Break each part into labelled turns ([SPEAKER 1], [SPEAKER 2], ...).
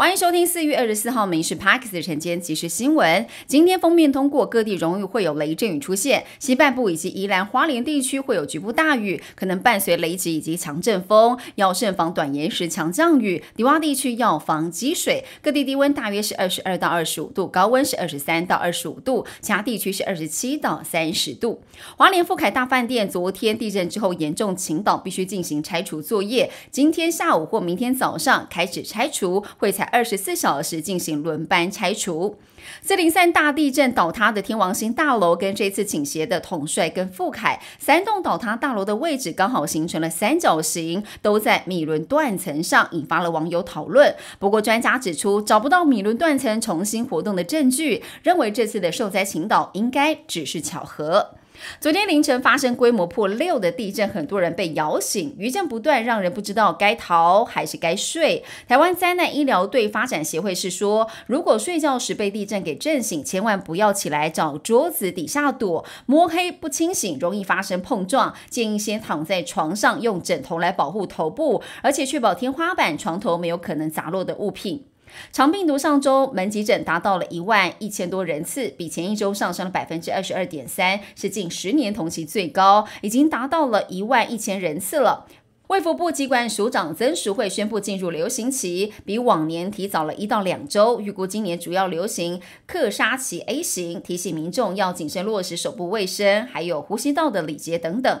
[SPEAKER 1] 欢迎收听四月二十四号《民事帕克斯》的晨间即时新闻。今天封面通过各地容易会有雷阵雨出现，西半部以及宜兰花莲地区会有局部大雨，可能伴随雷击以及强阵风，要慎防短时强降雨，低洼地区要防积水。各地低温大约是二十二到二十五度，高温是二十三到二十五度，其他地区是二十七到三十度。华联富凯大饭店昨天地震之后严重倾倒，必须进行拆除作业，今天下午或明天早上开始拆除，会采。二十四小时进行轮班拆除。四零三大地震倒塌的天王星大楼跟这次倾斜的统帅跟富凯三栋倒塌大楼的位置刚好形成了三角形，都在米伦断层上，引发了网友讨论。不过专家指出，找不到米伦断层重新活动的证据，认为这次的受灾倾倒应该只是巧合。昨天凌晨发生规模破六的地震，很多人被摇醒，余震不断，让人不知道该逃还是该睡。台湾灾难医疗队发展协会是说，如果睡觉时被地震给震醒，千万不要起来找桌子底下躲，摸黑不清醒，容易发生碰撞。建议先躺在床上，用枕头来保护头部，而且确保天花板、床头没有可能砸落的物品。长病毒上周门急诊达到了一万一千多人次，比前一周上升了百分之二十二点三，是近十年同期最高，已经达到了一万一千人次了。卫福部机关署长曾淑惠宣布进入流行期，比往年提早了一到两周，预估今年主要流行克沙奇 A 型，提醒民众要谨慎落实手部卫生，还有呼吸道的礼节等等。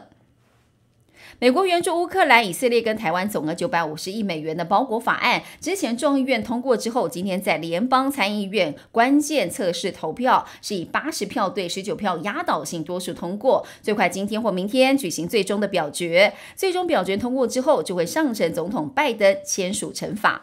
[SPEAKER 1] 美国援助乌克兰、以色列跟台湾总额九百五十亿美元的包裹法案，之前众议院通过之后，今天在联邦参议院关键测试投票，是以八十票对十九票压倒性多数通过。最快今天或明天举行最终的表决，最终表决通过之后，就会上呈总统拜登签署惩罚。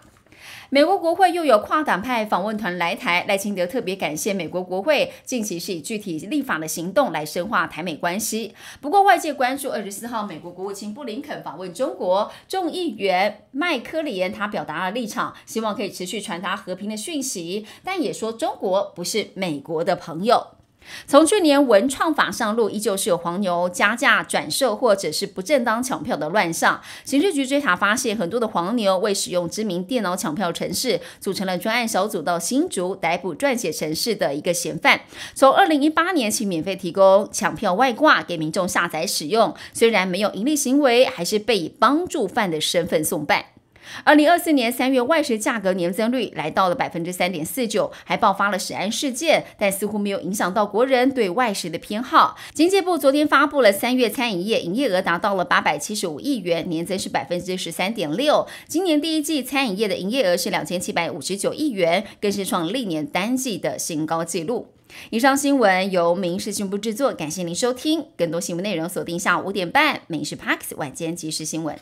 [SPEAKER 1] 美国国会又有跨党派访问团来台，赖清德特别感谢美国国会近期是以具体立法的行动来深化台美关系。不过，外界关注二十四号美国国务卿布林肯访问中国，众议员麦科里恩他表达了立场，希望可以持续传达和平的讯息，但也说中国不是美国的朋友。从去年文创法上路，依旧是有黄牛加价转售，或者是不正当抢票的乱象。刑事局追查发现，很多的黄牛为使用知名电脑抢票城市，组成了专案小组到新竹逮捕撰写城市的一个嫌犯。从二零一八年起，免费提供抢票外挂给民众下载使用，虽然没有盈利行为，还是被以帮助犯的身份送办。二零二四年三月，外食价格年增率来到了百分之三点四九，还爆发了食安事件，但似乎没有影响到国人对外食的偏好。经济部昨天发布了三月餐饮业营业额达到了八百七十五亿元，年增是百分之十三点六。今年第一季餐饮业的营业额是两千七百五十九亿元，更是创历年单季的新高纪录。以上新闻由民事新闻部制作，感谢您收听。更多新闻内容锁定下午五点半《民事 Park》晚间即时新闻。